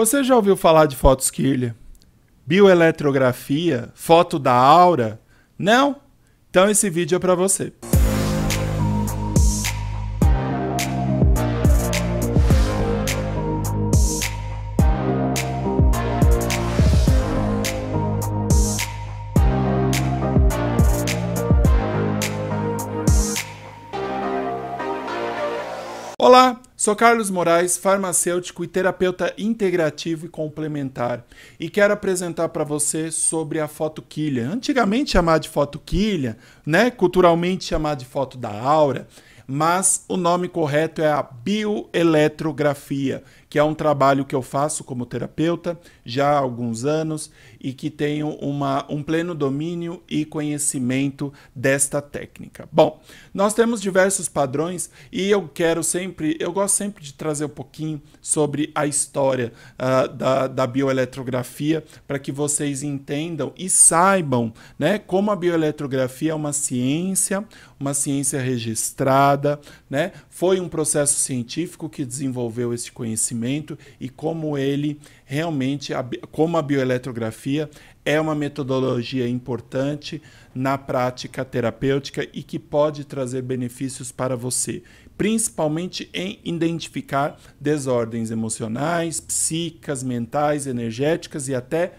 Você já ouviu falar de fotosquilha? Bioeletrografia? Foto da aura? Não? Então esse vídeo é para você. Olá, Sou Carlos Moraes, farmacêutico e terapeuta integrativo e complementar, e quero apresentar para você sobre a fotoquilha. Antigamente chamada de fotoquilha, né? Culturalmente chamada de foto da aura mas o nome correto é a bioeletrografia, que é um trabalho que eu faço como terapeuta já há alguns anos e que tenho uma, um pleno domínio e conhecimento desta técnica. Bom, nós temos diversos padrões e eu quero sempre, eu gosto sempre de trazer um pouquinho sobre a história uh, da, da bioeletrografia para que vocês entendam e saibam né, como a bioeletrografia é uma ciência, uma ciência registrada né? Foi um processo científico que desenvolveu esse conhecimento e como ele realmente, como a bioeletrografia é uma metodologia importante na prática terapêutica e que pode trazer benefícios para você, principalmente em identificar desordens emocionais, psíquicas, mentais, energéticas e até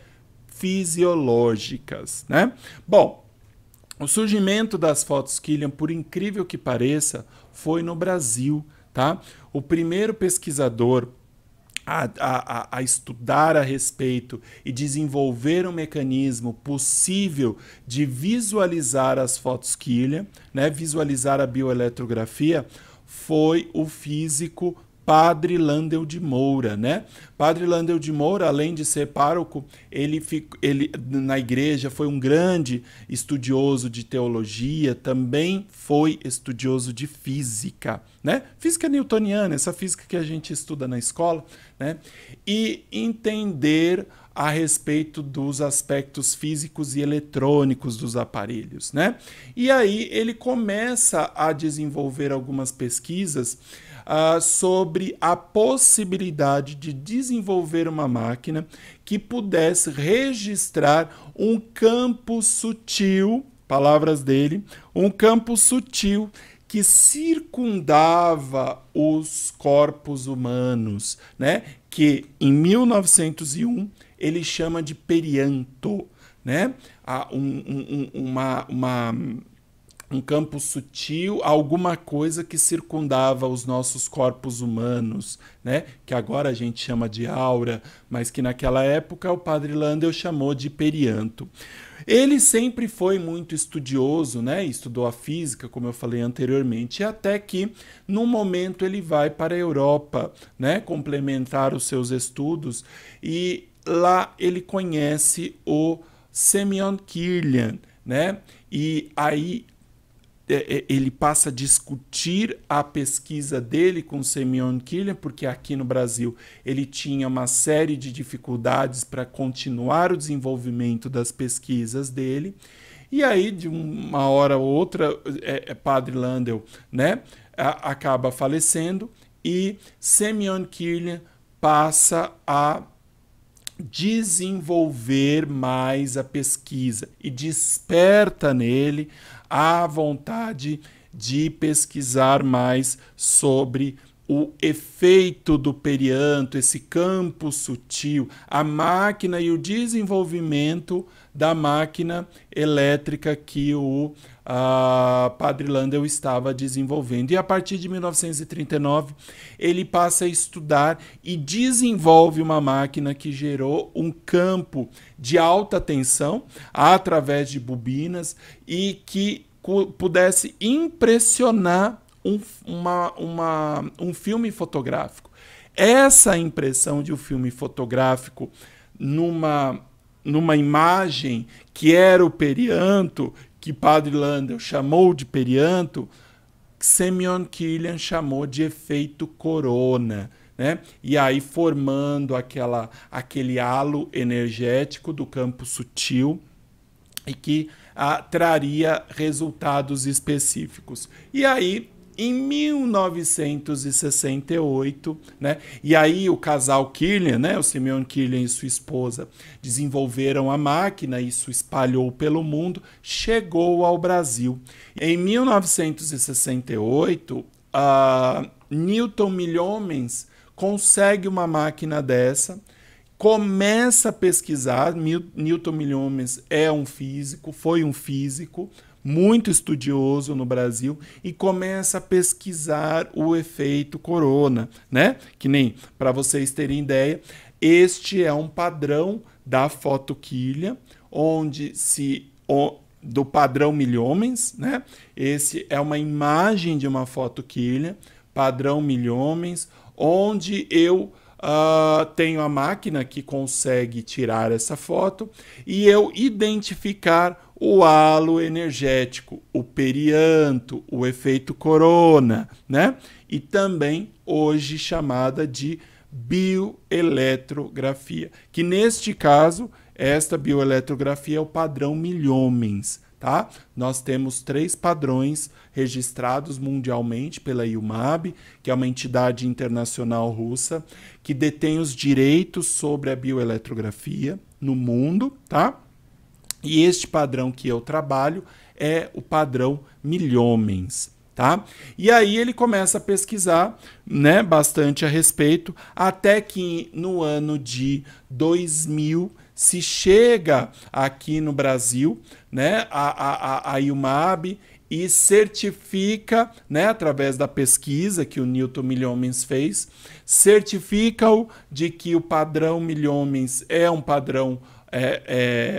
fisiológicas, né? Bom, o surgimento das fotos Killian, por incrível que pareça, foi no Brasil, tá? O primeiro pesquisador a, a, a, estudar a respeito e desenvolver um mecanismo possível de visualizar as fotos Killian, né, visualizar a bioeletrografia, foi o físico Padre Landel de Moura, né? Padre Landel de Moura, além de ser pároco, ele, ele na igreja foi um grande estudioso de teologia, também foi estudioso de física, né? Física newtoniana, essa física que a gente estuda na escola, né? E entender a respeito dos aspectos físicos e eletrônicos dos aparelhos, né? E aí ele começa a desenvolver algumas pesquisas ah, sobre a possibilidade de desenvolver uma máquina que pudesse registrar um campo sutil, palavras dele, um campo sutil que circundava os corpos humanos, né? Que em 1901 ele chama de perianto, né? Ah, um, um, uma, uma um campo sutil, alguma coisa que circundava os nossos corpos humanos, né? que agora a gente chama de aura, mas que naquela época o padre Landel chamou de perianto. Ele sempre foi muito estudioso, né? estudou a física, como eu falei anteriormente, até que, num momento, ele vai para a Europa né? complementar os seus estudos e lá ele conhece o Semyon Kirlian, né? E aí é, é, ele passa a discutir a pesquisa dele com Semyon Killian, porque aqui no Brasil ele tinha uma série de dificuldades para continuar o desenvolvimento das pesquisas dele. E aí, de uma hora ou outra, é, é Padre Landel né, a, acaba falecendo e Semyon Killian passa a desenvolver mais a pesquisa e desperta nele a vontade de pesquisar mais sobre o efeito do perianto, esse campo sutil, a máquina e o desenvolvimento da máquina elétrica que o uh, Padre Landel estava desenvolvendo. E a partir de 1939, ele passa a estudar e desenvolve uma máquina que gerou um campo de alta tensão através de bobinas e que pudesse impressionar um, uma, uma, um filme fotográfico. Essa impressão de um filme fotográfico numa, numa imagem que era o perianto, que Padre Landel chamou de perianto, Semyon Killian chamou de efeito corona. Né? E aí formando aquela, aquele halo energético do campo sutil e que a, ah, traria resultados específicos. E aí em 1968, né? E aí o casal Killian, né, o Simeon Killian e sua esposa, desenvolveram a máquina, isso espalhou pelo mundo, chegou ao Brasil. Em 1968, a Newton Milhomens consegue uma máquina dessa, começa a pesquisar. Newton Milhomens é um físico, foi um físico, muito estudioso no Brasil e começa a pesquisar o efeito corona, né? Que nem para vocês terem ideia, este é um padrão da fotoquilha, onde se do padrão milhomens, né? Esse é uma imagem de uma fotoquilha, padrão milhomens, onde eu Uh, tenho a máquina que consegue tirar essa foto e eu identificar o halo energético, o perianto, o efeito corona, né? E também hoje chamada de bioeletrografia, que neste caso, esta bioeletrografia é o padrão milhomens, tá? Nós temos três padrões registrados mundialmente pela IUMAB, que é uma entidade internacional russa que detém os direitos sobre a bioeletrografia no mundo, tá? E este padrão que eu trabalho é o padrão milhomens. Tá? E aí ele começa a pesquisar né, bastante a respeito, até que no ano de 2000 se chega aqui no Brasil né, a, a, a IUMAB e certifica, né, através da pesquisa que o Newton Milhomens fez, certifica-o de que o padrão Milhomens é um padrão é,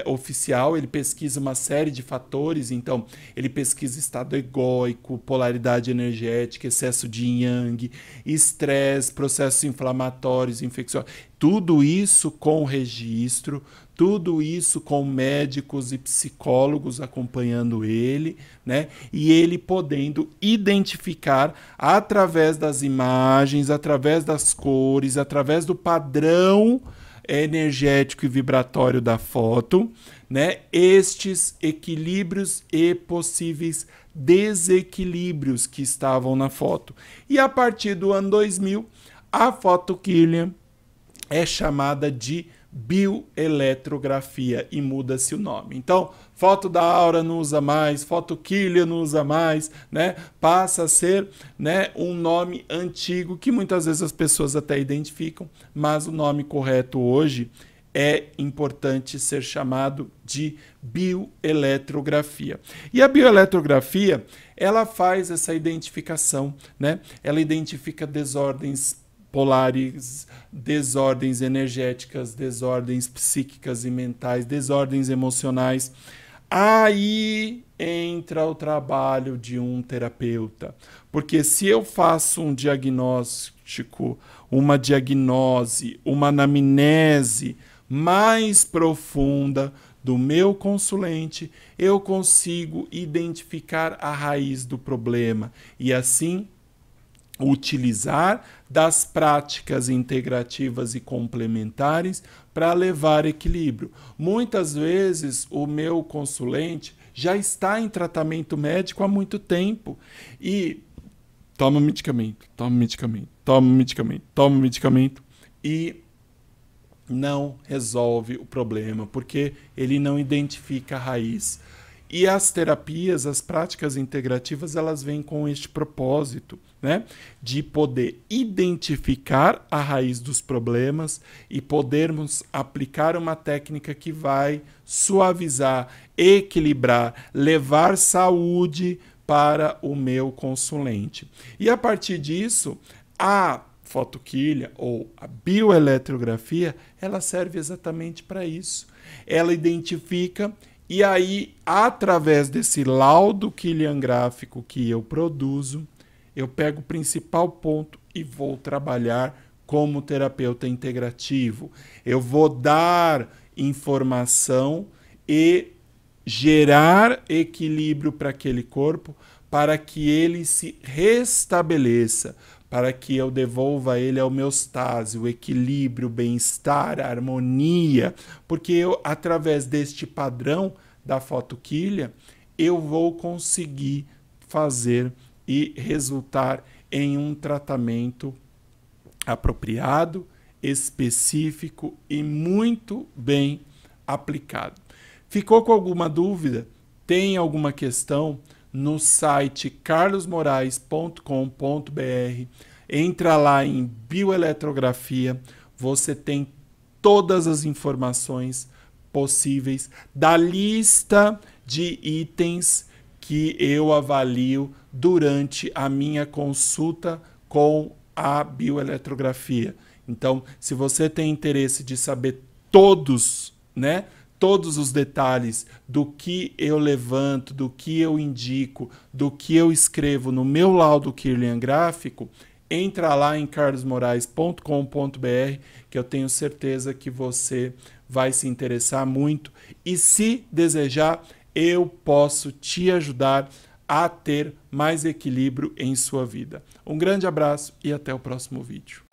é, oficial, ele pesquisa uma série de fatores, então ele pesquisa estado egóico, polaridade energética, excesso de yang, estresse, processos inflamatórios, infecciosos, tudo isso com registro, tudo isso com médicos e psicólogos acompanhando ele, né? E ele podendo identificar através das imagens, através das cores, através do padrão energético e vibratório da foto, né? Estes equilíbrios e possíveis desequilíbrios que estavam na foto. E a partir do ano 2000, a foto Killian é chamada de bioeletrografia e muda-se o nome. Então, foto da Aura não usa mais, foto Killian não usa mais, né? Passa a ser, né, um nome antigo que muitas vezes as pessoas até identificam, mas o nome correto hoje é importante ser chamado de bioeletrografia. E a bioeletrografia, ela faz essa identificação, né? Ela identifica desordens polares, desordens energéticas, desordens psíquicas e mentais, desordens emocionais. Aí entra o trabalho de um terapeuta. Porque se eu faço um diagnóstico, uma diagnose, uma anamnese mais profunda do meu consulente, eu consigo identificar a raiz do problema e assim utilizar das práticas integrativas e complementares para levar equilíbrio. Muitas vezes o meu consulente já está em tratamento médico há muito tempo e toma medicamento, toma medicamento, toma medicamento, toma medicamento e não resolve o problema porque ele não identifica a raiz e as terapias, as práticas integrativas, elas vêm com este propósito, né? De poder identificar a raiz dos problemas e podermos aplicar uma técnica que vai suavizar, equilibrar, levar saúde para o meu consulente. E a partir disso, a fotoquilha ou a bioeletrografia, ela serve exatamente para isso. Ela identifica e aí, através desse laudo Killian gráfico que eu produzo, eu pego o principal ponto e vou trabalhar como terapeuta integrativo. Eu vou dar informação e gerar equilíbrio para aquele corpo para que ele se restabeleça, para que eu devolva a ele a homeostase, o equilíbrio, o bem-estar, a harmonia, porque eu, através deste padrão da fotoquilha, eu vou conseguir fazer e resultar em um tratamento apropriado, específico e muito bem aplicado. Ficou com alguma dúvida? Tem alguma questão? no site carlosmorais.com.br. Entra lá em bioeletrografia, você tem todas as informações possíveis da lista de itens que eu avalio durante a minha consulta com a bioeletrografia. Então, se você tem interesse de saber todos, né, todos os detalhes do que eu levanto, do que eu indico, do que eu escrevo no meu laudo Kirlian gráfico, entra lá em carlosmorais.com.br, que eu tenho certeza que você vai se interessar muito e se desejar, eu posso te ajudar a ter mais equilíbrio em sua vida. Um grande abraço e até o próximo vídeo.